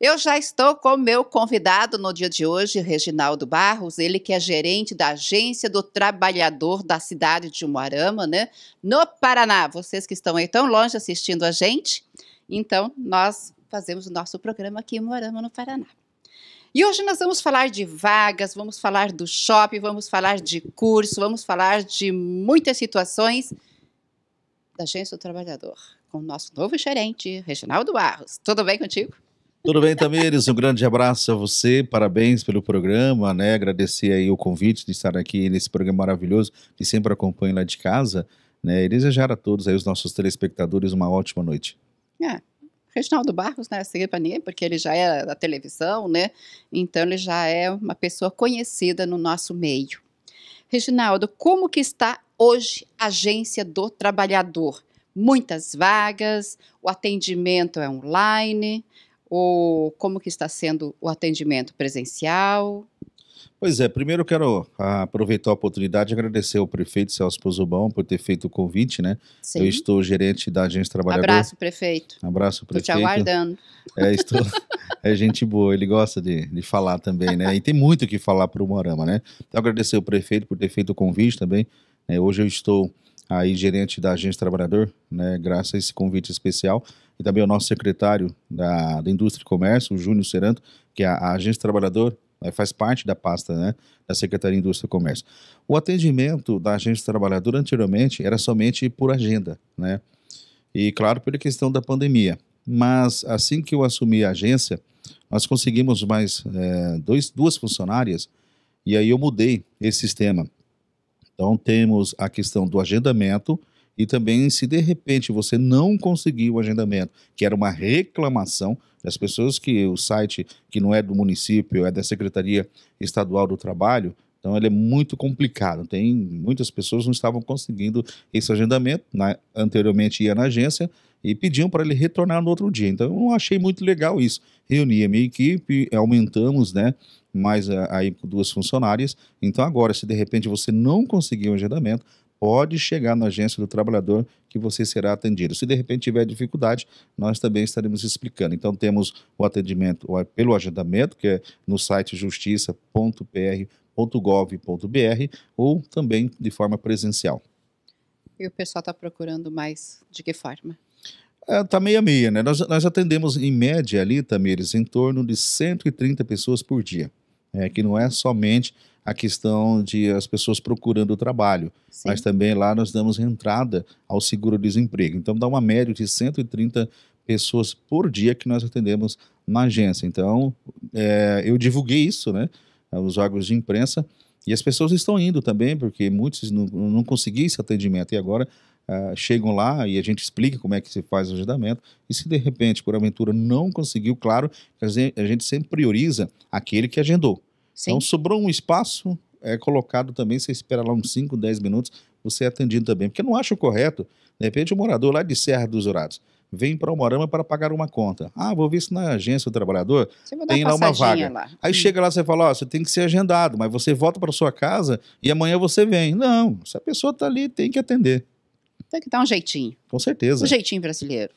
Eu já estou com meu convidado no dia de hoje, Reginaldo Barros, ele que é gerente da Agência do Trabalhador da cidade de Moarama, né, no Paraná. Vocês que estão aí tão longe assistindo a gente, então nós fazemos o nosso programa aqui em Umuarama, no Paraná. E hoje nós vamos falar de vagas, vamos falar do shopping, vamos falar de curso, vamos falar de muitas situações da Agência do Trabalhador, com o nosso novo gerente, Reginaldo Barros. Tudo bem contigo? Tudo bem, Tamires? Um grande abraço a você, parabéns pelo programa, né? Agradecer aí o convite de estar aqui nesse programa maravilhoso que sempre acompanho lá de casa, né? E desejar a todos aí, os nossos telespectadores, uma ótima noite. É. Reginaldo Barros, né, assim, porque ele já é da televisão, né, então ele já é uma pessoa conhecida no nosso meio. Reginaldo, como que está hoje a agência do trabalhador? Muitas vagas, o atendimento é online, ou como que está sendo o atendimento presencial? Pois é, primeiro eu quero ah, aproveitar a oportunidade e agradecer ao prefeito Celso Pozobão por ter feito o convite, né? Sim. Eu estou gerente da Agência Trabalhadora. Abraço, prefeito. Abraço, prefeito. Estou te aguardando. É, estou... é gente boa, ele gosta de, de falar também, né? E tem muito o que falar para o Morama, né? Então agradecer ao prefeito por ter feito o convite também. É, hoje eu estou aí gerente da Agência Trabalhador, né? Graças a esse convite especial e também o nosso secretário da, da Indústria e Comércio, o Júnior Seranto, que é a, a agência trabalhador né, faz parte da pasta né, da Secretaria de Indústria e Comércio. O atendimento da agência trabalhadora anteriormente era somente por agenda, né? E claro, pela questão da pandemia. Mas assim que eu assumi a agência, nós conseguimos mais é, dois, duas funcionárias e aí eu mudei esse sistema. Então temos a questão do agendamento e também, se de repente você não conseguir o agendamento, que era uma reclamação das pessoas que o site, que não é do município, é da Secretaria Estadual do Trabalho, então ele é muito complicado. Tem muitas pessoas não estavam conseguindo esse agendamento. Na, né, anteriormente ia na agência e pediam para ele retornar no outro dia. Então eu não achei muito legal isso. Reuni a minha equipe, aumentamos, né? Mais aí duas funcionárias. Então agora, se de repente você não conseguir o um agendamento, pode chegar na agência do trabalhador que você será atendido. Se de repente tiver dificuldade, nós também estaremos explicando. Então temos o atendimento pelo agendamento, que é no site justiça.pr.gov.br ou também de forma presencial. E o pessoal está procurando mais de que forma? Está é, tá meia meia, né? Nós, nós atendemos em média ali, Tamires, em torno de 130 pessoas por dia é, que não é somente a questão de as pessoas procurando trabalho, Sim. mas também lá nós damos entrada ao seguro-desemprego. Então dá uma média de 130 pessoas por dia que nós atendemos na agência. Então é, eu divulguei isso, né, nos órgãos de imprensa, e as pessoas estão indo também, porque muitos não, não conseguiam esse atendimento, e agora eh, chegam lá e a gente explica como é que se faz o agendamento. E se de repente, por aventura, não conseguiu, claro, a gente sempre prioriza aquele que agendou. Então, Sim. Então, sobrou um espaço, é colocado também, você espera lá uns 5, 10 minutos, você é atendido também. Porque eu não acho correto, de repente, o um morador lá de Serra dos Dourados vem para o Morama para pagar uma conta. Ah, vou ver se na agência do trabalhador tem lá uma vaga. Lá. Aí hum. chega lá, você fala, ó, você tem que ser agendado, mas você volta para sua casa e amanhã você vem. Não, se a pessoa está ali, tem que atender. Tem que dar um jeitinho. Com certeza. Um jeitinho brasileiro.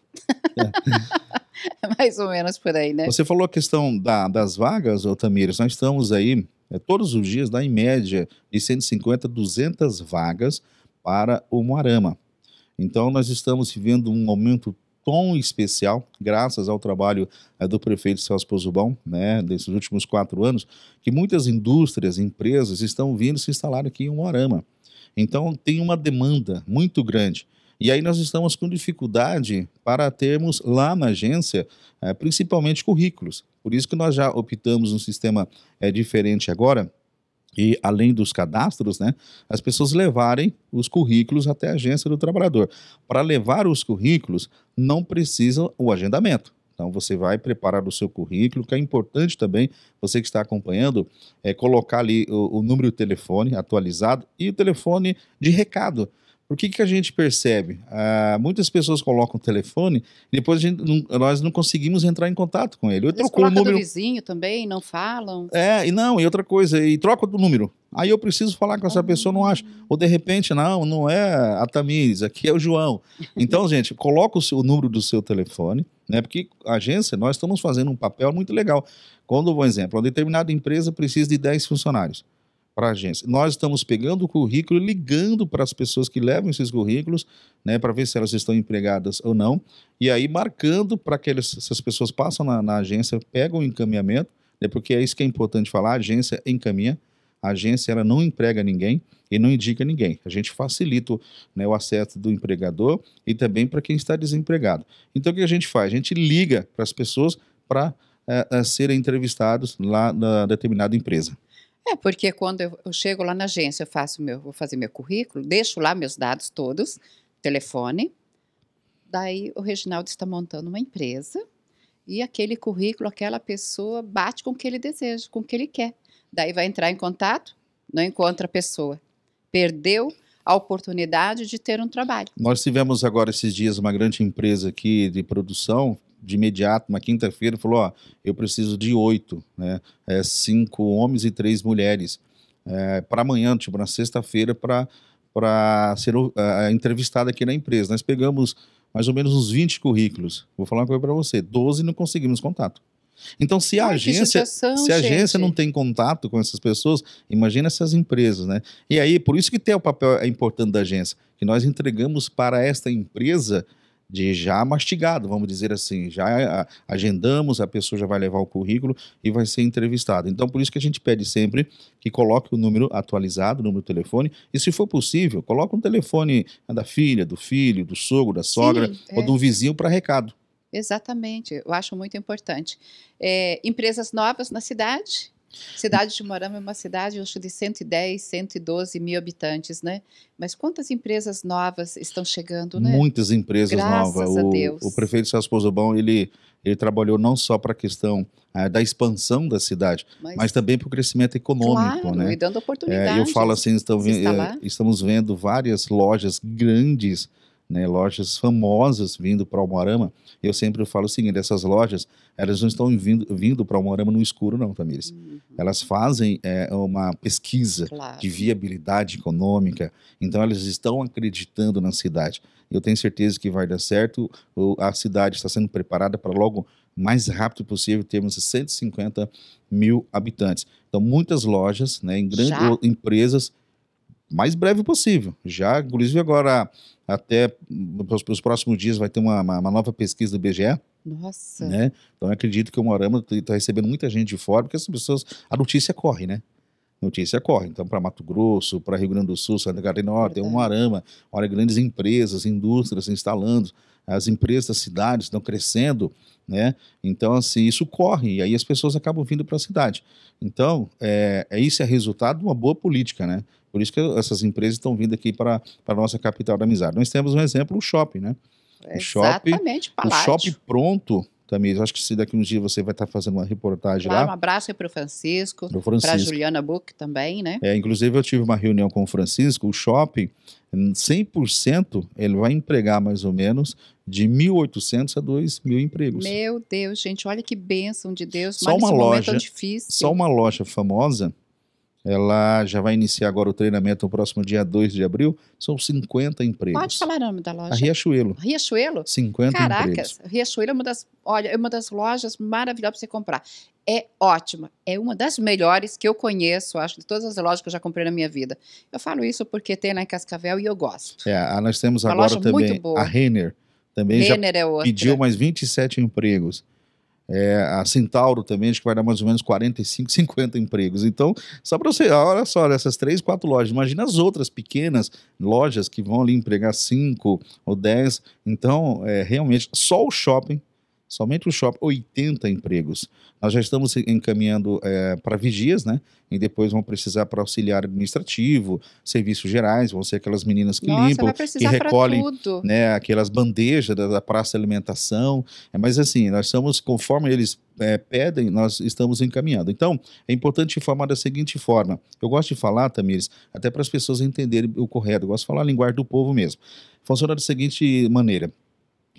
É. Mais ou menos por aí, né? Você falou a questão da, das vagas, Tamires. Nós estamos aí, é, todos os dias, dá em média de 150 a 200 vagas para o Moarama. Então, nós estamos vivendo um aumento tão especial, graças ao trabalho é, do prefeito Celso Pozubão, né, desses últimos quatro anos, que muitas indústrias, empresas estão vindo se instalar aqui em Moarama. Então tem uma demanda muito grande. E aí nós estamos com dificuldade para termos lá na agência, é, principalmente currículos. Por isso que nós já optamos um sistema é, diferente agora. E além dos cadastros, né, as pessoas levarem os currículos até a agência do trabalhador. Para levar os currículos, não precisa o agendamento. Então você vai preparar o seu currículo, que é importante também, você que está acompanhando, é colocar ali o, o número de telefone atualizado e o telefone de recado o que, que a gente percebe? Ah, muitas pessoas colocam o telefone e depois gente, não, nós não conseguimos entrar em contato com ele. Eu troco o número. do vizinho também, não falam. É, e não, e outra coisa, e troca do número. Aí eu preciso falar com essa ah, pessoa, não acho. Ou de repente, não, não é a Tamires, aqui é o João. Então, gente, coloca o, seu, o número do seu telefone, né? Porque a agência, nós estamos fazendo um papel muito legal. Quando, por exemplo, uma determinada empresa precisa de 10 funcionários para a agência. Nós estamos pegando o currículo e ligando para as pessoas que levam esses currículos, né, para ver se elas estão empregadas ou não, e aí marcando para que eles, essas pessoas passam na, na agência, pegam o encaminhamento, né, porque é isso que é importante falar, a agência encaminha, a agência ela não emprega ninguém e não indica ninguém. A gente facilita né, o acesso do empregador e também para quem está desempregado. Então o que a gente faz? A gente liga para as pessoas para é, eh, eh, serem entrevistados lá na determinada empresa. É, porque quando eu, eu chego lá na agência, eu faço meu, vou fazer meu currículo, deixo lá meus dados todos, telefone. Daí o Reginaldo está montando uma empresa e aquele currículo, aquela pessoa bate com o que ele deseja, com o que ele quer. Daí vai entrar em contato, não encontra a pessoa. Perdeu a oportunidade de ter um trabalho. Nós tivemos agora esses dias uma grande empresa aqui de produção de imediato, uma quinta-feira, falou: Ó, eu preciso de oito, né? É, cinco homens e três mulheres. É, para amanhã, tipo, na sexta-feira, para ser uh, entrevistado aqui na empresa. Nós pegamos mais ou menos uns 20 currículos. Vou falar uma coisa para você: 12 não conseguimos contato. Então, se a agência, se a agência não tem contato com essas pessoas, imagina essas empresas, né? E aí, por isso que tem o papel é importante da agência, que nós entregamos para esta empresa de já mastigado, vamos dizer assim, já é, agendamos, a pessoa já vai levar o currículo e vai ser entrevistada. Então, por isso que a gente pede sempre que coloque o número atualizado, o número do telefone, e se for possível, coloque um telefone da filha, do filho, do sogro, da sogra Sim, é. ou do vizinho para recado. Exatamente, eu acho muito importante. É, empresas novas na cidade, Cidade de Morama é uma cidade acho, de 110, 112 mil habitantes, né? Mas quantas empresas novas estão chegando, né? Muitas empresas Graças novas. A o, Deus. o prefeito Celso Pozobão, ele, ele trabalhou não só para a questão eh, da expansão da cidade, mas, mas também para o crescimento econômico, claro, né? E dando oportunidades. É, eh, eu falo assim, estão, eh, estamos vendo várias lojas grandes né, lojas famosas vindo para Almoarama. Eu sempre falo o seguinte: essas lojas, elas não estão vindo, vindo para Almoarama no escuro, não, Tamires. Uhum. Elas fazem é, uma pesquisa claro. de viabilidade econômica, então elas estão acreditando na cidade. Eu tenho certeza que vai dar certo. A cidade está sendo preparada para logo mais rápido possível termos 150 mil habitantes. Então, muitas lojas, né, em grandes empresas mais breve possível. Já, inclusive, agora, até os próximos dias, vai ter uma, uma nova pesquisa do BGE. Nossa. Né? Então, acredito que o Moarama está recebendo muita gente de fora, porque as pessoas. A notícia corre, né? notícia corre. Então, para Mato Grosso, para Rio Grande do Sul, Santa Catarina, ó, tem um arama, olha, grandes empresas, indústrias se instalando as empresas das cidades estão crescendo, né? Então, assim, isso corre, e aí as pessoas acabam vindo para a cidade. Então, é, é isso é resultado de uma boa política, né? Por isso que essas empresas estão vindo aqui para a nossa capital da amizade. Nós temos um exemplo, o shopping, né? O Exatamente, shopping, o shopping pronto, Tamires, acho que se daqui uns dias você vai estar tá fazendo uma reportagem claro, lá. Um abraço aí para o Francisco, para a Juliana Buck também, né? É, inclusive eu tive uma reunião com o Francisco, o shopping, 100%, hum, ele vai empregar mais ou menos de 1.800 a 2.000 empregos. Meu Deus, gente, olha que bênção de Deus, só uma loja, difícil. Só uma loja famosa ela já vai iniciar agora o treinamento no próximo dia 2 de abril. São 50 empregos. Pode falar o nome da loja. A Riachuelo. Riachuelo? 50 Caracas, empregos. Caracas, Riachuelo é uma das, olha, é uma das lojas maravilhosas para você comprar. É ótima, é uma das melhores que eu conheço, acho, de todas as lojas que eu já comprei na minha vida. Eu falo isso porque tem lá em Cascavel e eu gosto. É, ah, nós temos uma agora também a Renner. Também Renner já é outra. pediu mais 27 empregos. É, a Centauro também, acho que vai dar mais ou menos 45, 50 empregos. Então, só para você, olha só, essas três, quatro lojas. Imagina as outras pequenas lojas que vão ali empregar cinco ou dez. Então, é, realmente, só o shopping Somente o shopping, 80 empregos. Nós já estamos encaminhando é, para vigias, né? E depois vão precisar para auxiliar administrativo, serviços gerais, vão ser aquelas meninas que Nossa, limpam, que recolhem né, aquelas bandejas da, da praça de alimentação. É, mas assim, nós estamos, conforme eles é, pedem, nós estamos encaminhando. Então, é importante informar da seguinte forma. Eu gosto de falar, Tamires, até para as pessoas entenderem o correto. Eu gosto de falar a linguagem do povo mesmo. Funciona da seguinte maneira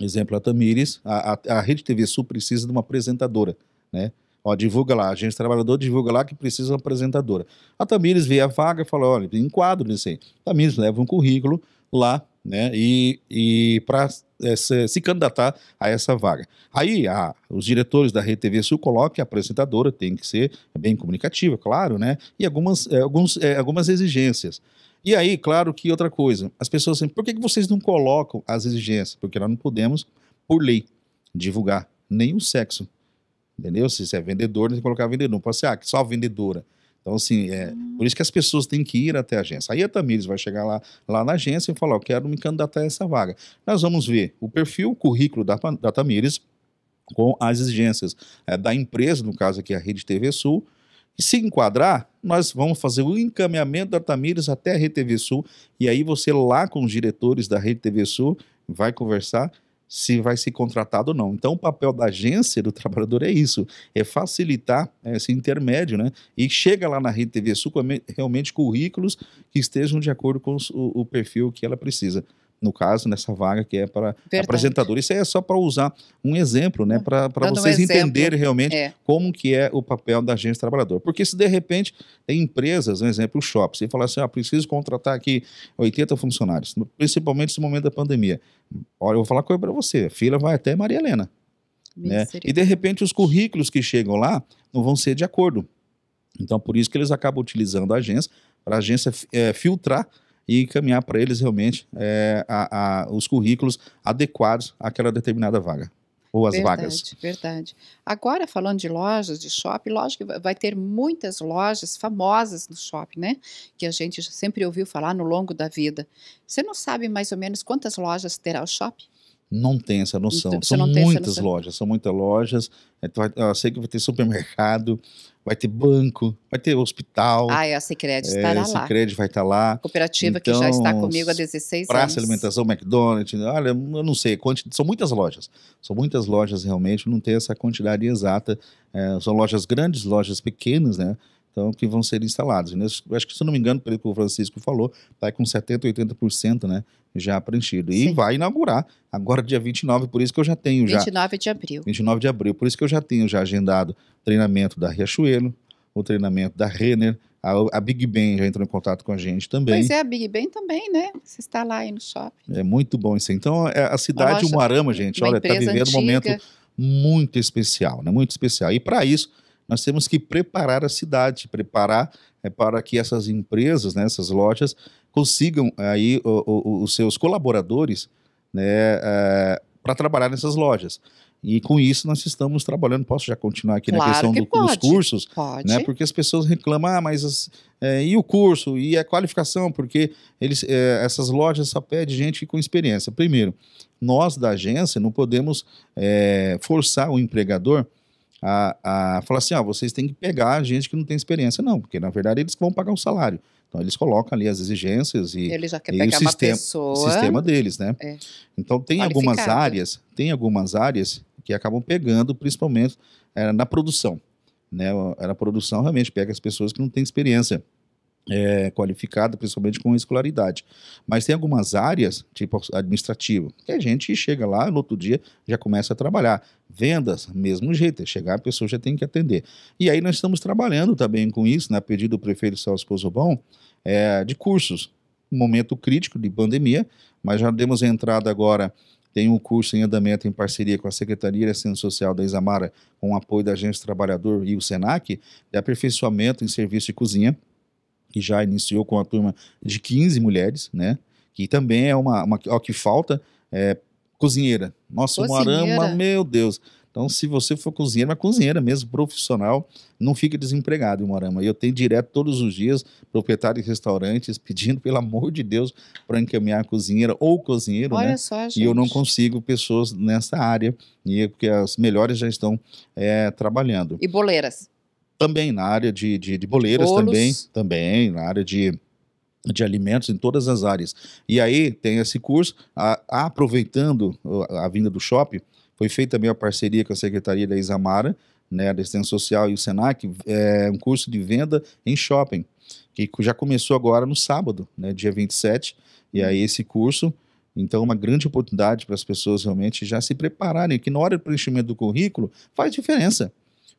exemplo, a Tamires, a, a, a Rede TV Sul precisa de uma apresentadora, né? Ó, divulga lá, a gente trabalhador divulga lá que precisa de uma apresentadora. A Tamires vê a vaga e fala, olha, enquadro nisso aí. Tamires leva um currículo lá, né, e, e para é, se, se, candidatar a essa vaga. Aí a, os diretores da Rede TV Sul colocam a apresentadora, tem que ser bem comunicativa, claro, né, e algumas, é, alguns, é, algumas exigências. E aí, claro que outra coisa, as pessoas sempre, por que, vocês não colocam as exigências? Porque nós não podemos, por lei, divulgar nenhum sexo. Entendeu? Se você é vendedor, tem que colocar vendedor. Não pode ser, ah, só vendedora. Então, assim, é, hum. por isso que as pessoas têm que ir até a agência. Aí a Tamires vai chegar lá, lá na agência e falar: Eu quero me candidatar a essa vaga. Nós vamos ver o perfil, o currículo da, da Tamires com as exigências é, da empresa, no caso aqui a Rede TV Sul, e se enquadrar, nós vamos fazer o encaminhamento da Tamires até a Rede TV Sul. E aí você lá com os diretores da Rede TV Sul vai conversar se vai ser contratado ou não. Então, o papel da agência do trabalhador é isso, é facilitar esse intermédio, né? E chega lá na Rede TV Sul com realmente currículos que estejam de acordo com o perfil que ela precisa no caso, nessa vaga que é para apresentador. Isso é só para usar um exemplo, né? Para vocês um entenderem realmente é. como que é o papel da agência trabalhadora. Porque se de repente tem empresas, um exemplo, o shopping, você fala assim, ah, preciso contratar aqui 80 funcionários, principalmente nesse momento da pandemia. Olha, eu vou falar uma coisa para você, a fila vai até Maria Helena. Né? E de repente os currículos que chegam lá não vão ser de acordo. Então, por isso que eles acabam utilizando a agência, para a agência é, filtrar e encaminhar para eles realmente é, a, a, os currículos adequados àquela determinada vaga ou as verdade, vagas. Verdade. Agora, falando de lojas, de shopping, lógico que vai ter muitas lojas famosas no shopping, né? Que a gente sempre ouviu falar no longo da vida. Você não sabe mais ou menos quantas lojas terá o shopping? Não tem essa noção. Então, são muitas essa noção. lojas, são muitas lojas. É, eu sei que vai ter supermercado, vai ter banco, vai ter hospital. Ah, é, a Cicred é, estará é, lá. A Cicred vai estar lá. Cooperativa então, que já então, está comigo há 16 praça, anos. Praça, alimentação, McDonald's, olha, eu não sei, são muitas lojas. São muitas lojas realmente, não tem essa quantidade exata. É, são lojas grandes, lojas pequenas, né? então, que vão ser instalados. Né? Acho que, se não me engano, pelo que o Francisco falou, está com 70%, 80% né, já preenchido. E vai inaugurar agora dia 29, por isso que eu já tenho 29 já... de abril. 29 de abril, por isso que eu já tenho já agendado treinamento da Riachuelo, o treinamento da Renner, a, a, Big Ben já entrou em contato com a gente também. Pois é, a Big Ben também, né? Você está lá aí no shopping. É muito bom isso. Então, é a cidade de Moarama, gente, olha, está vivendo antiga. um momento muito especial, né? Muito especial. E para isso nós temos que preparar a cidade, preparar é, para que essas empresas, né, essas lojas, consigam eh, aí o, o, os seus colaboradores né, é, eh, para trabalhar nessas lojas. E com isso nós estamos trabalhando. Posso já continuar aqui claro na questão que do, pode, dos cursos? Pode. Né? Porque as pessoas reclamam, ah, mas as, é, e o curso? E a qualificação? Porque eles, é, essas lojas só pedem gente com experiência. Primeiro, nós da agência não podemos é, forçar o empregador a, a falar assim: ah, vocês têm que pegar gente que não tem experiência. Não, porque na verdade eles vão pagar o salário. Então eles colocam ali as exigências e, já quer pegar o, sistema, pessoa, o sistema deles, né? É. Então tem algumas áreas, tem algumas áreas que acabam pegando, principalmente é, na produção. Né? A, a produção realmente pega as pessoas que não têm experiência é, qualificada, principalmente com escolaridade. Mas tem algumas áreas, tipo administrativo, que a gente chega lá no outro dia já começa a trabalhar. Vendas, mesmo jeito, é chegar a pessoa já tem que atender. E aí nós estamos trabalhando também com isso, na né, pedido do prefeito Celso Pozobão, é, de cursos. Um momento crítico de pandemia, mas já demos entrada agora tem um curso em andamento em parceria com a Secretaria de Assistência Social da Isamara, com o apoio da Agência Trabalhador e o SENAC, de aperfeiçoamento em serviço de cozinha, que já iniciou com a turma de 15 mulheres, né? Que também é uma, uma ó, que falta é, cozinheira. Nossa, cozinheira. meu Deus. Então, se você for cozinheira, mas cozinheira mesmo, profissional, não fica desempregado em Morama. Eu tenho direto todos os dias proprietários de restaurantes pedindo, pelo amor de Deus, para encaminhar a cozinheira ou cozinheiro, Olha né? Só, gente. E eu não consigo pessoas nessa área, e é porque as melhores já estão é, trabalhando. E boleiras também na área de, de, de boleiras, Bolos. também, também na área de, de alimentos em todas as áreas. E aí tem esse curso, a, aproveitando a, a vinda do shopping, foi feita também a parceria com a Secretaria da Isamara, né, da Extensão Social e o SENAC, é um curso de venda em shopping, que já começou agora no sábado, né, dia 27, e aí esse curso, então uma grande oportunidade para as pessoas realmente já se prepararem, que na hora do preenchimento do currículo faz diferença.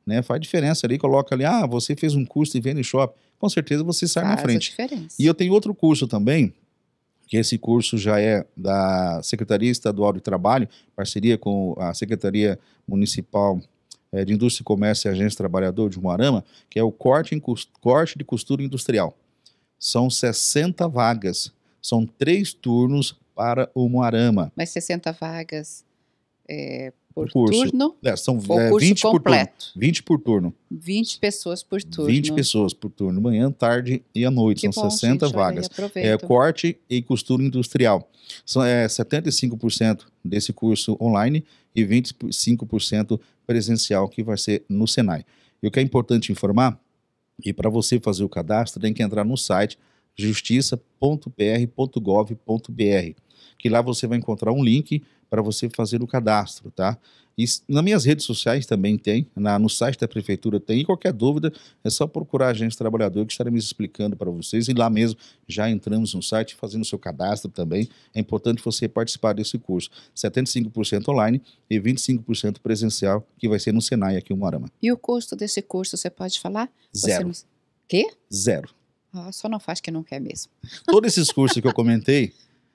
Né? Faz diferença ali, coloca ali, ah, você fez um curso de venda em shopping, com certeza você sai Faz na frente. E eu tenho outro curso também, que esse curso já é da Secretaria Estadual de Trabalho, parceria com a Secretaria Municipal eh, de Indústria e Comércio e Agência Trabalhador de Moarama, que é o corte, em, corte de costura industrial. São 60 vagas, são três turnos para o Moarama. Mas 60 vagas é, por curso. turno. É, são é, curso 20 completo. por turno. 20 por turno. 20 pessoas por turno. 20 pessoas por turno, manhã, tarde e à noite. Que são bom, 60 gente, vagas. É, corte e costura industrial. São é, 75% desse curso online e 25% presencial, que vai ser no Senai. E o que é importante informar, e para você fazer o cadastro, tem que entrar no site justiça.pr.gov.br, que lá você vai encontrar um link para você fazer o cadastro, tá? E nas minhas redes sociais também tem, na, no site da prefeitura tem, e qualquer dúvida é só procurar a agência trabalhador que estaremos explicando para vocês. E lá mesmo já entramos no site fazendo o seu cadastro também. É importante você participar desse curso. 75% online e 25% presencial, que vai ser no Senai aqui em Moarama. E o custo desse curso, você pode falar? Zero. Você... Quê? Zero. Ah, só não faz que não quer mesmo. Todos esses cursos que eu comentei,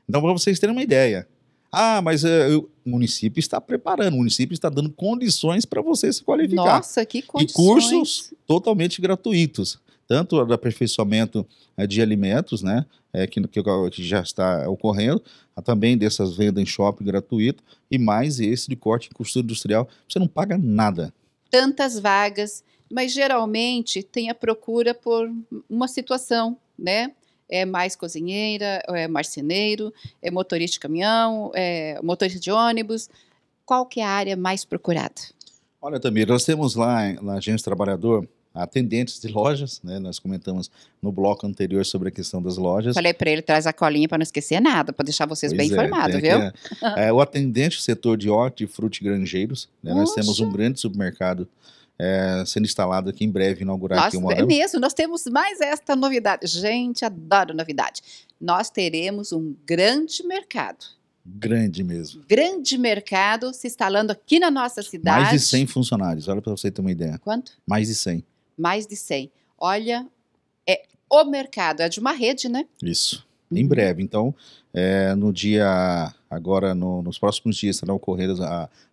então para vocês terem uma ideia, ah, mas é, eu, o município está preparando, o município está dando condições para você se qualificar. Nossa, que condições! E cursos totalmente gratuitos, tanto do aperfeiçoamento eh, de alimentos, né, é, que, que, que, já está ocorrendo, também dessas vendas em shopping gratuito, e mais esse de corte em costura industrial, você não paga nada. Tantas vagas, mas geralmente tem a procura por uma situação, né? é mais cozinheira, é marceneiro, é motorista de caminhão, é motorista de ônibus? Qual que é a área mais procurada? Olha, Tamir, nós temos lá na Agência Trabalhador atendentes de lojas, né? Nós comentamos no bloco anterior sobre a questão das lojas. Falei para ele, traz a colinha para não esquecer nada, para deixar vocês pois bem é, informados, viu? É, é, o atendente do setor de hortifruti grangeiros, né? Nós temos um grande supermercado é, sendo instalado aqui em breve, inaugurar aqui o modelo. É mesmo, nós temos mais esta novidade. Gente, adoro novidade. Nós teremos um grande mercado. Grande mesmo. Grande mercado se instalando aqui na nossa cidade. Mais de 100 funcionários, olha para você ter uma ideia. Quanto? Mais de 100. Mais de 100. Olha, é o mercado, é de uma rede, né? Isso em uhum. breve. Então, é, no dia, agora no, nos próximos dias serão ocorridas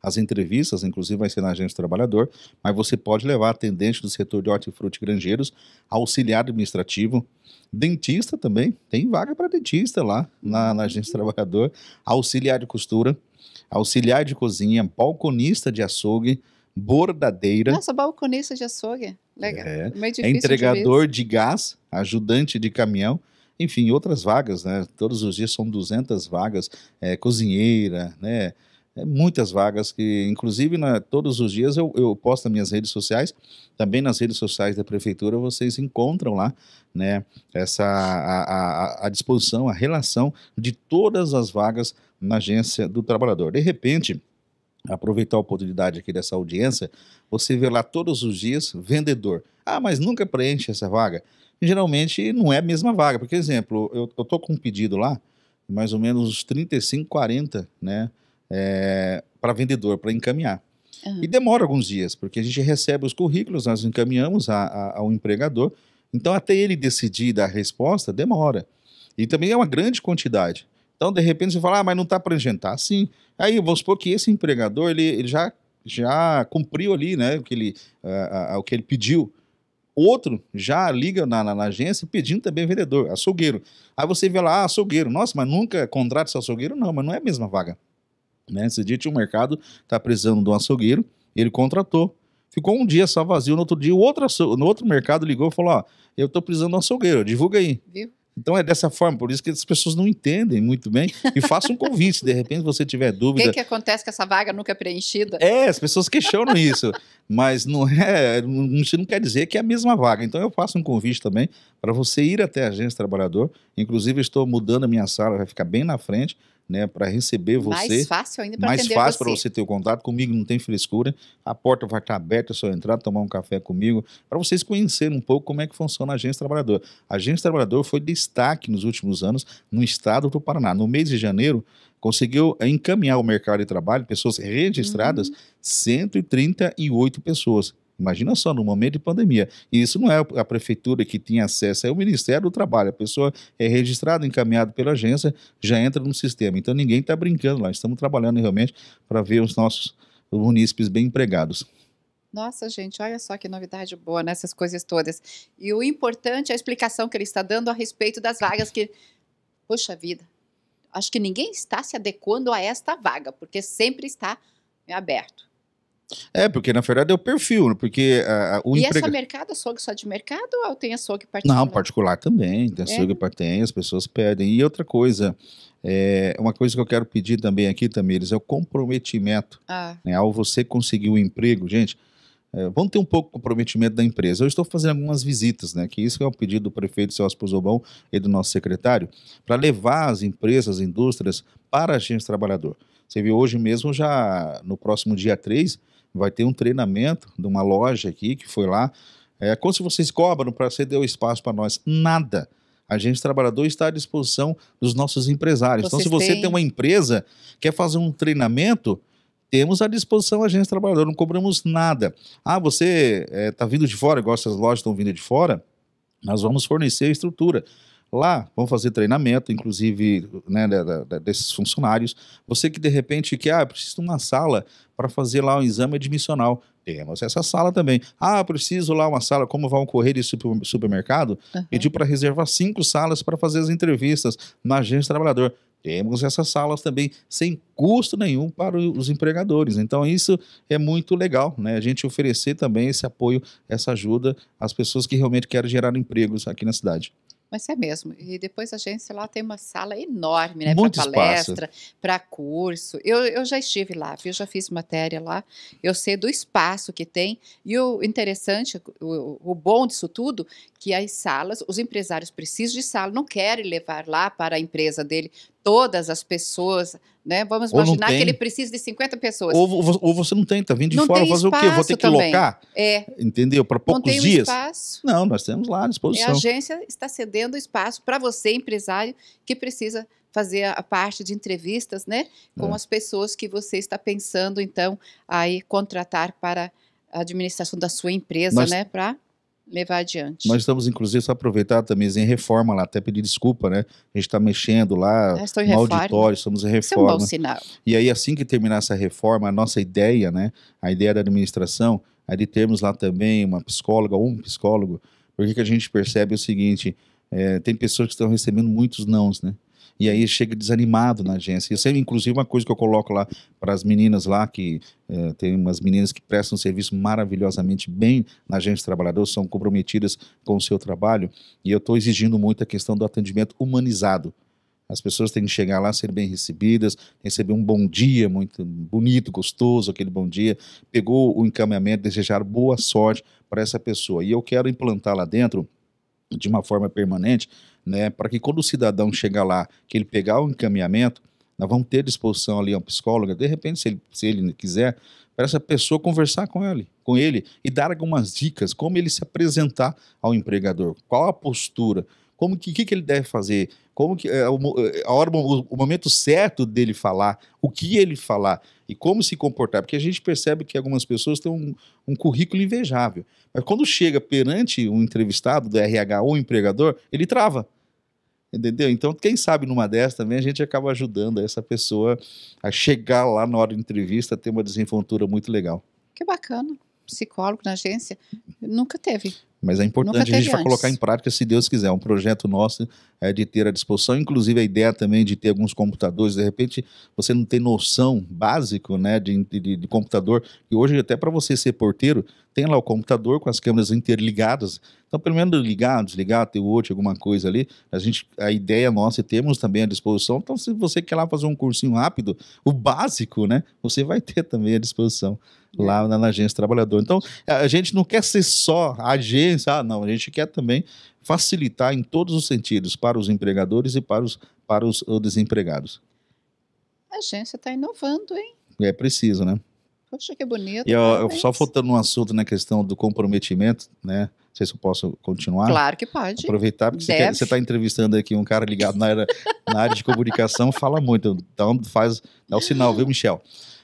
as entrevistas, inclusive vai ser na Agência do Trabalhador, mas você pode levar atendente do setor de hortifruti grangeiros, auxiliar administrativo, dentista também, tem vaga para dentista lá na, na uhum. Agência do Trabalhador, auxiliar de costura, auxiliar de cozinha, balconista de açougue, bordadeira. Nossa, balconista de açougue, legal. É, é entregador de, de gás, ajudante de caminhão, enfim, outras vagas, né? Todos os dias são 200 vagas, é, cozinheira, né? É, muitas vagas que, inclusive, na, todos os dias eu, eu posto nas minhas redes sociais, também nas redes sociais da prefeitura, vocês encontram lá, né? Essa a, a, a disposição, a relação de todas as vagas na agência do trabalhador. De repente, aproveitar a oportunidade aqui dessa audiência, você vê lá todos os dias vendedor. Ah, mas nunca preenche essa vaga geralmente não é a mesma vaga. Porque, exemplo, eu, eu tô com um pedido lá, mais ou menos uns 35, 40, né? É, eh, para vendedor, para encaminhar. Uhum. E demora alguns dias, porque a gente recebe os currículos, nós encaminhamos a, a, ao empregador. Então, até ele decidir dar a resposta, demora. E também é uma grande quantidade. Então, de repente, você fala, ah, mas não está para agendar tá, Sim. Aí, vamos supor que esse empregador, ele, ele já, já cumpriu ali, né, o que ele, eh, o que ele pediu. Outro já liga na, na, na agência pedindo também vendedor, açougueiro. Aí você vê lá, ah, açougueiro, nossa, mas nunca contrata esse açougueiro? Não, mas não é a mesma vaga. Né? Esse dia tinha um mercado, está precisando de um açougueiro, ele contratou. Ficou um dia só vazio, no outro dia, o outro, no outro mercado ligou e falou: Ó, eu estou precisando de um açougueiro, divulga aí. Viu? Então é dessa forma, por isso que as pessoas não entendem muito bem. E faça um convite, de repente você tiver dúvida. O que, que acontece que essa vaga nunca é preenchida? É, as pessoas questionam isso, mas não é, isso não quer dizer que é a mesma vaga. Então eu faço um convite também para você ir até a agência trabalhador. Inclusive estou mudando a minha sala, vai ficar bem na frente né, para receber você. Mais fácil ainda para Mais fácil para você ter o contato. Comigo não tem frescura. A porta vai estar aberta, é só entrar, tomar um café comigo, para vocês conhecerem um pouco como é que funciona a Agência Trabalhador. A Agência Trabalhador foi destaque nos últimos anos no estado do Paraná. No mês de janeiro, conseguiu eh, encaminhar o mercado de trabalho, pessoas registradas, uhum. 138 pessoas. Imagina só, no momento de pandemia. E isso não é a prefeitura que tem acesso, é o Ministério do Trabalho. A pessoa é registrada, encaminhada pela agência, já entra no sistema. Então ninguém está brincando lá. Estamos trabalhando realmente para ver os nossos munícipes bem empregados. Nossa, gente, olha só que novidade boa nessas coisas todas. E o importante é a explicação que ele está dando a respeito das vagas que. Poxa vida, acho que ninguém está se adequando a esta vaga, porque sempre está aberto. É, porque na verdade é o perfil, né? porque uh, o E emprega... essa mercado, açougue só de mercado ou tem açougue particular? Não, particular também, tem é? açougue é. para tem, as pessoas pedem. E outra coisa, é, uma coisa que eu quero pedir também aqui, Tamires, é o comprometimento. Ah. Né, ao você conseguir o um emprego, gente, é, vamos ter um pouco de comprometimento da empresa. Eu estou fazendo algumas visitas, né? Que isso é um pedido do prefeito Celso Pozobão e do nosso secretário, para levar as empresas, as indústrias para a gente trabalhador. Você viu hoje mesmo, já no próximo dia 3, vai ter um treinamento de uma loja aqui que foi lá. É, quanto vocês cobram para ceder o espaço para nós? Nada. A gente trabalhador está à disposição dos nossos empresários. Vocês então, se você têm... tem uma empresa, quer fazer um treinamento, temos à disposição a gente trabalhador, não cobramos nada. Ah, você está eh, é, vindo de fora, gosta das lojas estão vindo de fora, nós vamos fornecer a estrutura. Lá vão fazer treinamento, inclusive né, da, da, desses funcionários. Você que de repente quer, ah, preciso de uma sala para fazer lá um exame admissional. Temos essa sala também. Ah, preciso lá uma sala, como vão ocorrer de supermercado? Uhum. Pediu para reservar cinco salas para fazer as entrevistas na agência trabalhador. Temos essas salas também sem custo nenhum para os empregadores. Então, isso é muito legal, né? A gente oferecer também esse apoio, essa ajuda às pessoas que realmente querem gerar empregos aqui na cidade. Mas é mesmo. E depois a gente lá tem uma sala enorme, né? Para palestra, para curso. Eu, eu já estive lá, eu Já fiz matéria lá. Eu sei do espaço que tem. E o interessante, o, o bom disso tudo, que as salas, os empresários precisam de sala, não querem levar lá para a empresa dele todas as pessoas, né? Vamos ou imaginar que ele precisa de 50 pessoas. Ou, ou você não tem, tá vindo de não fora, fazer o quê? Vou ter que também. locar. É. Entendeu? Para poucos não dias. Espaço. Não, nós temos lá à é, disposição. E a agência está cedendo espaço para você, empresário, que precisa fazer a parte de entrevistas, né, com é. as pessoas que você está pensando então aí contratar para a administração da sua empresa, nós, né, para levar adiante. Nós estamos, inclusive, só aproveitar também em reforma lá, até pedir desculpa, né? A gente está mexendo lá é, no reforma. auditório, estamos em reforma. Isso é um bom sinal. E aí, assim que terminar essa reforma, a nossa ideia, né? A ideia da administração é de termos lá também uma psicóloga ou um psicólogo, porque que a gente percebe é o seguinte, é, tem pessoas que estão recebendo muitos nãos, né? E aí chega desanimado na agência. Eu sei, inclusive, uma coisa que eu coloco lá para as meninas lá, que é, tem umas meninas que prestam um serviço maravilhosamente bem na agência trabalhadora, são comprometidas com o seu trabalho, e eu estou exigindo muito a questão do atendimento humanizado. As pessoas têm que chegar lá, ser bem recebidas, receber um bom dia muito bonito, gostoso, aquele bom dia. Pegou o encaminhamento, desejar boa sorte para essa pessoa. E eu quero implantar lá dentro, de uma forma permanente, né, para que quando o cidadão chegar lá, que ele pegar o encaminhamento, nós vamos ter disposição ali a um psicólogo, de repente, se ele, se ele quiser, para essa pessoa conversar com ele, com ele e dar algumas dicas, como ele se apresentar ao empregador, qual a postura, como que, que, que ele deve fazer, como que é, é a hora, o, o, momento certo dele falar, o que ele falar e como se comportar, porque a gente percebe que algumas pessoas têm um, um currículo invejável, mas quando chega perante um entrevistado do RH ou um empregador, ele trava. Entendeu? Então, quem sabe numa dessas também a gente acaba ajudando essa pessoa a chegar lá na hora de entrevista, ter uma desenvoltura muito legal. Que bacana. Psicólogo na agência, nunca teve. Mas é importante a gente vai colocar em prática, se Deus quiser. Um projeto nosso é de ter à disposição, inclusive a ideia também de ter alguns computadores. De repente, você não tem noção básico né, de, de, de computador. E hoje, até para você ser porteiro, tem lá o computador com as câmeras interligadas. Então, pelo menos ligar, desligar, ter o outro, alguma coisa ali. A gente, a ideia nossa, temos também à disposição. Então, se você quer lá fazer um cursinho rápido, o básico, né? Você vai ter também à disposição é. lá na, na agência trabalhador. Então, a gente não quer ser só agência concorrência. Ah, não, a gente quer também facilitar em todos os sentidos para os empregadores e para os, para os desempregados. A agência está inovando, hein? É preciso, né? Poxa, que bonito. E eu, só faltando um assunto na questão do comprometimento, né? Não sei se eu posso continuar. Claro que pode. Aproveitar, porque Deve. você está entrevistando aqui um cara ligado na, área na área de comunicação, fala muito. Então faz, dá o sinal, viu, Michel?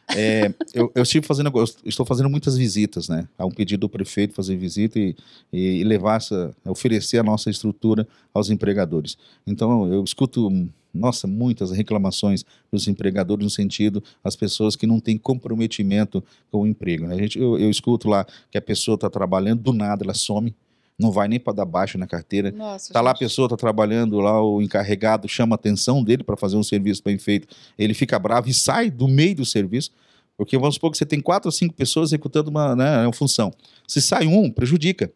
É, eu, eu, estive fazendo, eu estou fazendo muitas visitas, né? Há é um pedido do prefeito fazer visita e, e levar essa, oferecer a nossa estrutura aos empregadores. Então, eu escuto nossa, muitas reclamações dos empregadores no sentido as pessoas que não têm comprometimento com o emprego. Né? A gente, eu, eu escuto lá que a pessoa está trabalhando, do nada ela some, não vai nem para dar baixa na carteira. Nossa, tá gente. lá a pessoa, tá trabalhando lá, o encarregado chama a atenção dele para fazer um serviço bem feito, ele fica bravo e sai do meio do serviço. Porque vamos supor que você tem quatro ou cinco pessoas executando uma, né, uma função. Se sai um, prejudica.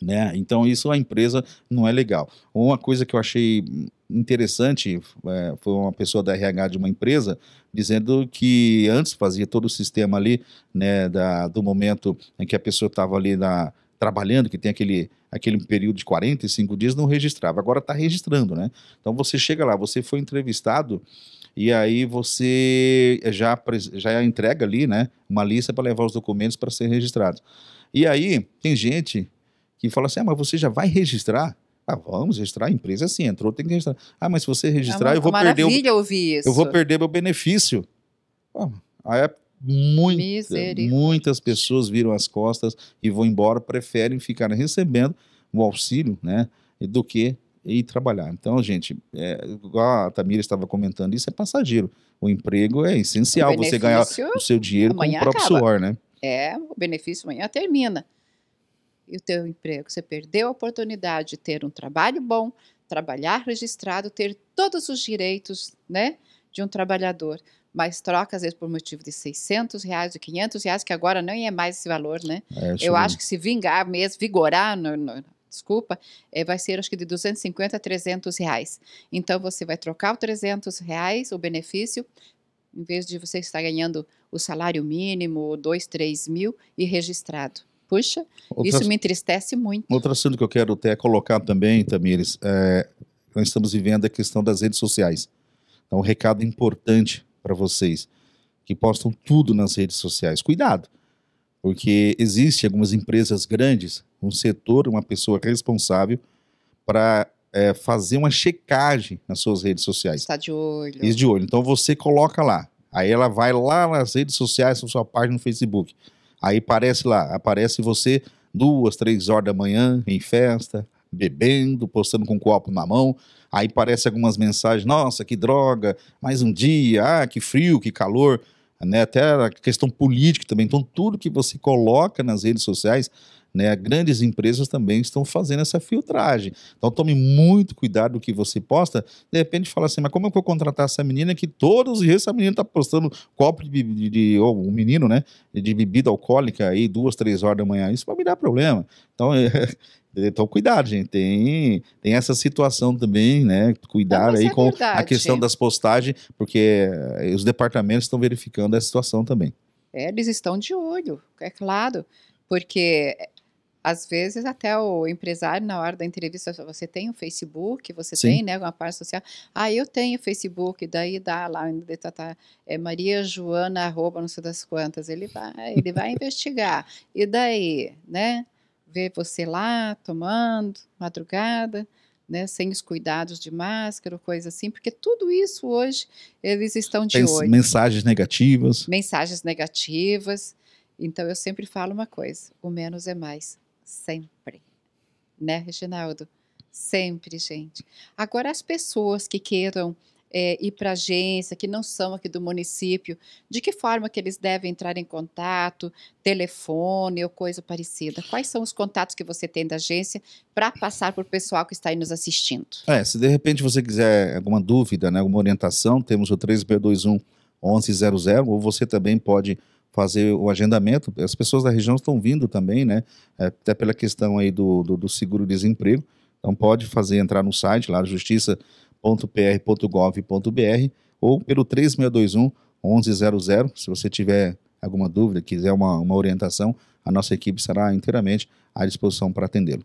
Né? Então, isso a empresa não é legal. Uma coisa que eu achei interessante é, foi uma pessoa da RH de uma empresa dizendo que antes fazia todo o sistema ali, né, da, do momento em que a pessoa estava ali na, trabalhando, que tem aquele, aquele período de 45 dias, não registrava. Agora está registrando, né? Então você chega lá, você foi entrevistado e aí você já, já entrega ali, né? Uma lista para levar os documentos para ser registrado. E aí tem gente que fala assim: ah, mas você já vai registrar? Ah, vamos registrar a empresa sim, entrou, tem que registrar. Ah, mas se você é registrar, é uma, eu vou perder o, ouvir isso. eu vou perder meu benefício. aí Muita, muitas pessoas viram as costas e vão embora, preferem ficar recebendo o auxílio, né? Do que ir trabalhar. Então, gente, é, igual a Tamira estava comentando, isso é passageiro. O emprego é essencial, você ganhar o seu dinheiro com o próprio acaba. suor, né? É, o benefício amanhã termina. E o teu emprego, você perdeu a oportunidade de ter um trabalho bom, trabalhar registrado, ter todos os direitos, né, de um trabalhador mas troca às vezes por motivo de 600 reais, de 500 reais, que agora não é mais esse valor, né? É, eu acho que se vingar mesmo, vigorar, no, no, desculpa, é, vai ser acho que de 250 a 300 reais. Então você vai trocar o 300 reais, o benefício, em vez de você estar ganhando o salário mínimo, 2, 3 mil e registrado. Puxa, outra, isso me entristece muito. Outro assunto que eu quero até colocar também, Tamires, é, nós estamos vivendo a questão das redes sociais. Então, um recado importante para vocês que postam tudo nas redes sociais. Cuidado, porque existe algumas empresas grandes, um setor, uma pessoa responsável para é, eh, fazer uma checagem nas suas redes sociais. Está de olho. Isso de olho. Então você coloca lá. Aí ela vai lá nas redes sociais, na sua página no Facebook. Aí aparece lá, aparece você duas, três horas da manhã em festa, bebendo, postando com um copo na mão. Aí aparecem algumas mensagens: nossa, que droga, mais um dia, ah, que frio, que calor. Né? Até a questão política também. Então, tudo que você coloca nas redes sociais né? Grandes empresas também estão fazendo essa filtragem. Então tome muito cuidado do que você posta. De repente fala assim, mas como é eu vou contratar essa menina que todos os dias essa menina está postando copo de, de, de ou um menino, né, de bebida alcoólica aí duas, três horas da manhã. Isso vai me dar problema. Então é, então, cuidado, gente. Tem, tem essa situação também, né? Cuidar aí com a questão das postagens, porque eh, os departamentos estão verificando a situação também. É, eles estão de olho, é claro. Porque às vezes até o empresário na hora da entrevista você tem o um Facebook você Sim. tem né uma parte social ah eu tenho Facebook daí dá lá tá, é Maria Joana arroba não sei das quantas ele vai ele vai investigar e daí né ver você lá tomando madrugada né, sem os cuidados de máscara, coisa assim, porque tudo isso hoje eles estão de olho. Mensagens negativas. Mensagens negativas. Então eu sempre falo uma coisa: o menos é mais sempre, né, Reginaldo? Sempre, gente. Agora, as pessoas que queiram é, ir para agência, que não são aqui do município, de que forma que eles devem entrar em contato, telefone ou coisa parecida? Quais são os contatos que você tem da agência para passar para o pessoal que está aí nos assistindo? É, se de repente você quiser alguma dúvida, né, alguma orientação, temos o 3621 1100, ou você também pode fazer o agendamento. As pessoas da região estão vindo também, né? É, até pela questão aí do, do, do seguro-desemprego. Então pode fazer, entrar no site lá, justiça.pr.gov.br ou pelo 3621 1100. Se você tiver alguma dúvida, quiser uma, uma orientação, a nossa equipe será inteiramente à disposição para atendê-lo.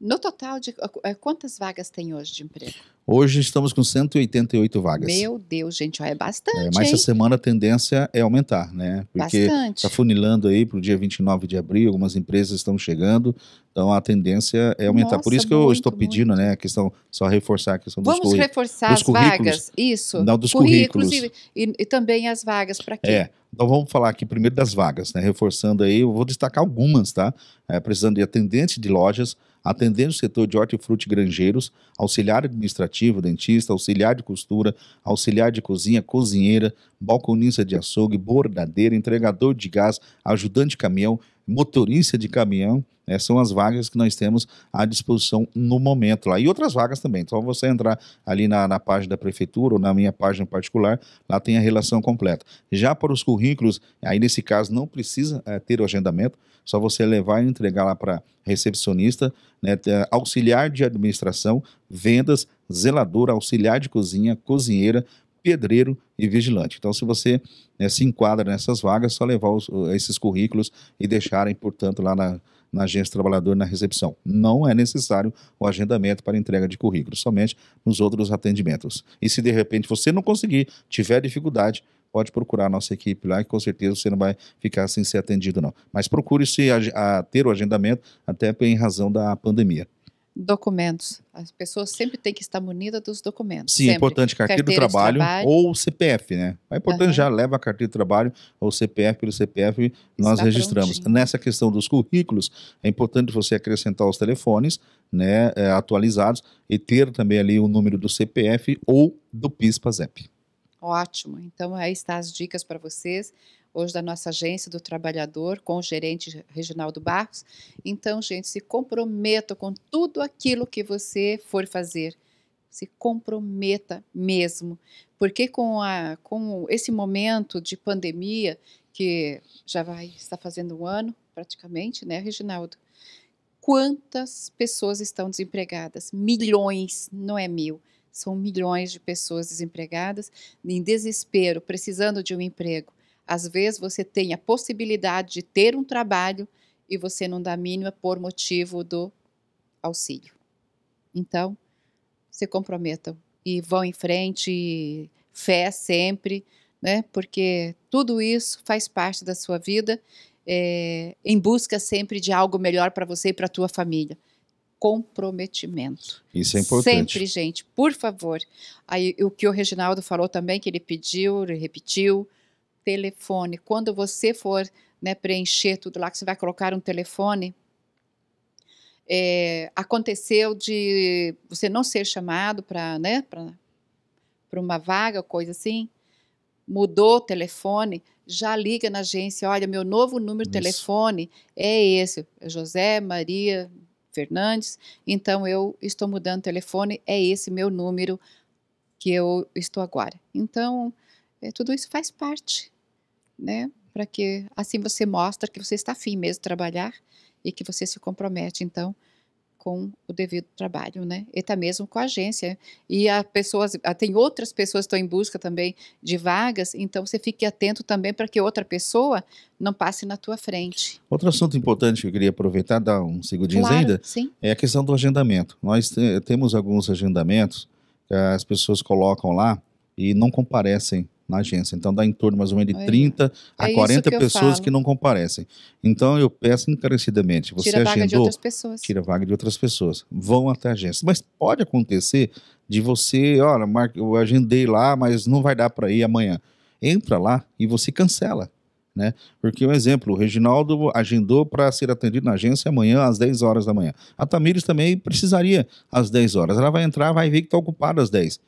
No total, de, eh, eh, quantas vagas tem hoje de emprego? Hoje estamos com 188 vagas. Meu Deus, gente, é bastante. É, mas hein? essa semana a tendência é aumentar, né? Porque está funilando aí para o dia 29 de abril, algumas empresas estão chegando, então a tendência é aumentar. Nossa, Por isso que eu estou pedindo, muito. né? A questão, só reforçar a questão Vamos dos Vamos reforçar dos as vagas, isso? Não, dos currículos. currículos. E, e, e, também as vagas para quê? É. Então vamos falar aqui primeiro das vagas, né? Reforçando aí, eu vou destacar algumas, tá? É, precisando de atendente de lojas, atendendo o setor de hortifruti grangeiros, auxiliar administrativo, dentista, auxiliar de costura, auxiliar de cozinha, cozinheira, balconista de açougue, bordadeira, entregador de gás, ajudante de caminhão, motorista de caminhão. Né, são as vagas que nós temos à disposição no momento lá. E outras vagas também. Então, você entrar ali na, na página da prefeitura ou na minha página particular, lá tem a relação completa. Já para os currículos, aí nesse caso não precisa é, ter o agendamento, só você levar e entregar lá para recepcionista, né, eh, auxiliar de administração, vendas, zeladora, auxiliar de cozinha, cozinheira, pedreiro e vigilante. Então, se você né, se enquadra nessas vagas, é só levar os, esses currículos e deixarem, portanto, lá na, na agência trabalhadora na recepção. Não é necessário o agendamento para entrega de currículos, somente nos outros atendimentos. E se de repente você não conseguir, tiver dificuldade, pode procurar a nossa equipe lá, que com certeza você não vai ficar sem ser atendido, não. Mas procure se a, a ter o agendamento, até em razão da pandemia documentos. As pessoas sempre têm que estar munidas dos documentos. Sim, é sempre. importante carteira, carteira do trabalho, trabalho, ou CPF, né? É importante uhum. já leva a carteira de trabalho ou CPF, pelo CPF nós Está registramos. Prontinho. Nessa questão dos currículos, é importante você acrescentar os telefones, né, é, atualizados e ter também ali o número do CPF ou do PIS/PASEP. Ótimo. Então aí está as dicas para vocês hoje da nossa agência do trabalhador, com o gerente Reginaldo Barros. Então, gente, se comprometa com tudo aquilo que você for fazer. Se comprometa mesmo, porque com, a, com esse momento de pandemia, que já vai estar fazendo um ano praticamente, né, Reginaldo? Quantas pessoas estão desempregadas? Milhões, não é mil são milhões de pessoas desempregadas, em desespero, precisando de um emprego. Às vezes você tem a possibilidade de ter um trabalho e você não dá mínima por motivo do auxílio. Então, se comprometam e vão em frente, fé sempre, né? Porque tudo isso faz parte da sua vida, é, em busca sempre de algo melhor para você e para a tua família. Comprometimento. Isso é importante. Sempre, gente, por favor. Aí o que o Reginaldo falou também, que ele pediu, ele repetiu, telefone. Quando você for né, preencher tudo lá, que você vai colocar um telefone, é, aconteceu de você não ser chamado para né, para uma vaga, coisa assim, mudou o telefone, já liga na agência, olha, meu novo número de telefone é esse, é José Maria Fernandes, então eu estou mudando o telefone, é esse meu número que eu estou agora. Então, é, tudo isso faz parte, né? Para que assim você mostra que você está afim mesmo de trabalhar e que você se compromete, então, com o devido trabalho, né? E tá mesmo com a agência. E há pessoas, ah, tem outras pessoas que estão em busca também de vagas, então você fique atento também para que outra pessoa não passe na tua frente. Outro assunto importante que eu queria aproveitar, dar um segundinho claro, ainda, sim. é a questão do agendamento. Nós temos alguns agendamentos que as pessoas colocam lá e não comparecem na agência. Então dá em torno mais ou menos de 30 a 40 é que pessoas que não comparecem. Então eu peço encarecidamente, você tira agendou, vaga de outras pessoas. tira vaga de outras pessoas. Vão até a agência. Mas pode acontecer de você, olha, eu agendei lá, mas não vai dar para ir amanhã. Entra lá e você cancela. Né? Porque um exemplo, o Reginaldo agendou para ser atendido na agência amanhã às 10 horas da manhã. A Tamires também precisaria às 10 horas. Ela vai entrar, vai ver que está ocupada às 10.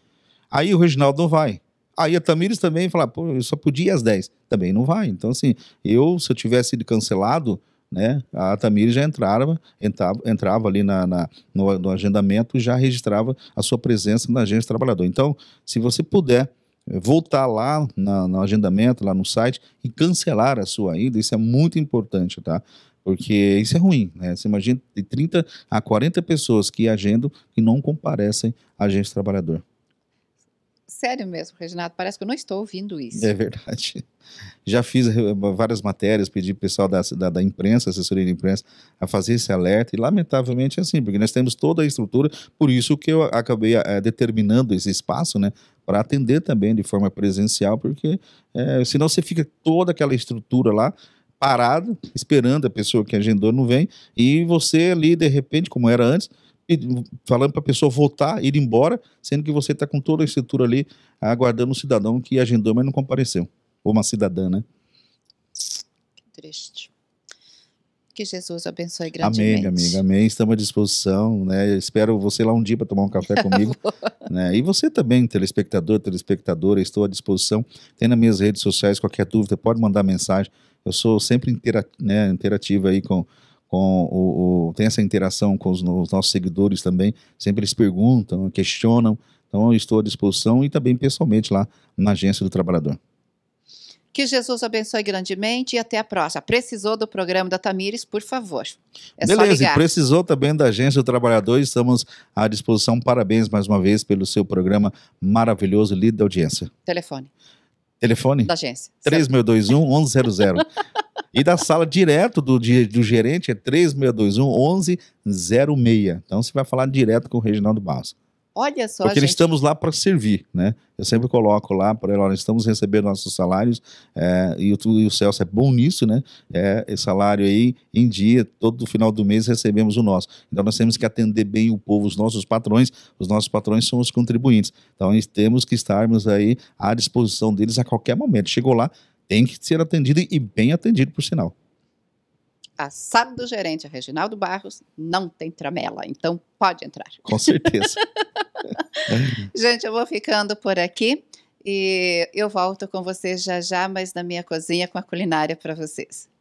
Aí o Reginaldo não vai. Aí a Tamires também fala, pô, eu só podia às 10. Também não vai. Então, assim, eu, se eu tivesse sido cancelado, né, a Tamires já entrava, entrava, entrava ali na, na no, no, agendamento e já registrava a sua presença na agência trabalhador. Então, se você puder eh, voltar lá na, no agendamento, lá no site e cancelar a sua ida, isso é muito importante, tá? Porque isso é ruim, né? Você imagina de 30 a 40 pessoas que agendam e não comparecem à agência trabalhador. Sério mesmo, Reginaldo, parece que eu não estou ouvindo isso. É verdade. Já fiz eh, várias matérias, pedi o pessoal da, da, da imprensa, assessoria de imprensa, a fazer esse alerta, e lamentavelmente é assim, porque nós temos toda a estrutura, por isso que eu acabei é, determinando esse espaço, né, para atender também de forma presencial, porque é, senão você fica toda aquela estrutura lá, parado, esperando a pessoa que agendou não vem, e você ali, de repente, como era antes, falando para a pessoa voltar, ir embora, sendo que você está com toda a estrutura ali aguardando um cidadão que agendou, mas não compareceu. Ou uma cidadã, né? Que triste. Que Jesus abençoe grandemente. Amém, amiga, amém. Estamos à disposição, né? espero você lá um dia para tomar um café comigo. né? E você também, telespectador, telespectadora, estou à disposição. Tem nas minhas redes sociais qualquer dúvida, pode mandar mensagem. Eu sou sempre intera né, interativo aí com, com o, o tem essa interação com os, os, nossos seguidores também, sempre eles perguntam, questionam. Então, estou à disposição e também pessoalmente lá na Agência do Trabalhador. Que Jesus abençoe grandemente e até a próxima. Precisou do programa da Tamires, por favor. É Beleza, e precisou também da Agência do Trabalhador, estamos à disposição. Parabéns mais uma vez pelo seu programa maravilhoso, líder da audiência. Telefone. Telefone? Da agência. 3621 1100. E da sala direto do, do gerente é 3621 1106. Então você vai falar direto com o Reginaldo Barros. Olha só, Porque gente... estamos lá para servir, né? Eu sempre coloco lá para ele, olha, estamos recebendo nossos salários, é, e, o, e o Celso é bom nisso, né? É, esse salário aí, em dia, todo final do mês recebemos o nosso. Então nós temos que atender bem o povo, os nossos patrões, os nossos patrões são os contribuintes. Então temos que estarmos aí à disposição deles a qualquer momento. Chegou lá, tem que ser atendido e bem atendido, por sinal. A SAB do gerente Reginaldo Barros não tem tramela, então pode entrar. Com certeza. É. Gente, eu vou ficando por aqui e eu volto com vocês já já, mas na minha cozinha com a culinária para vocês.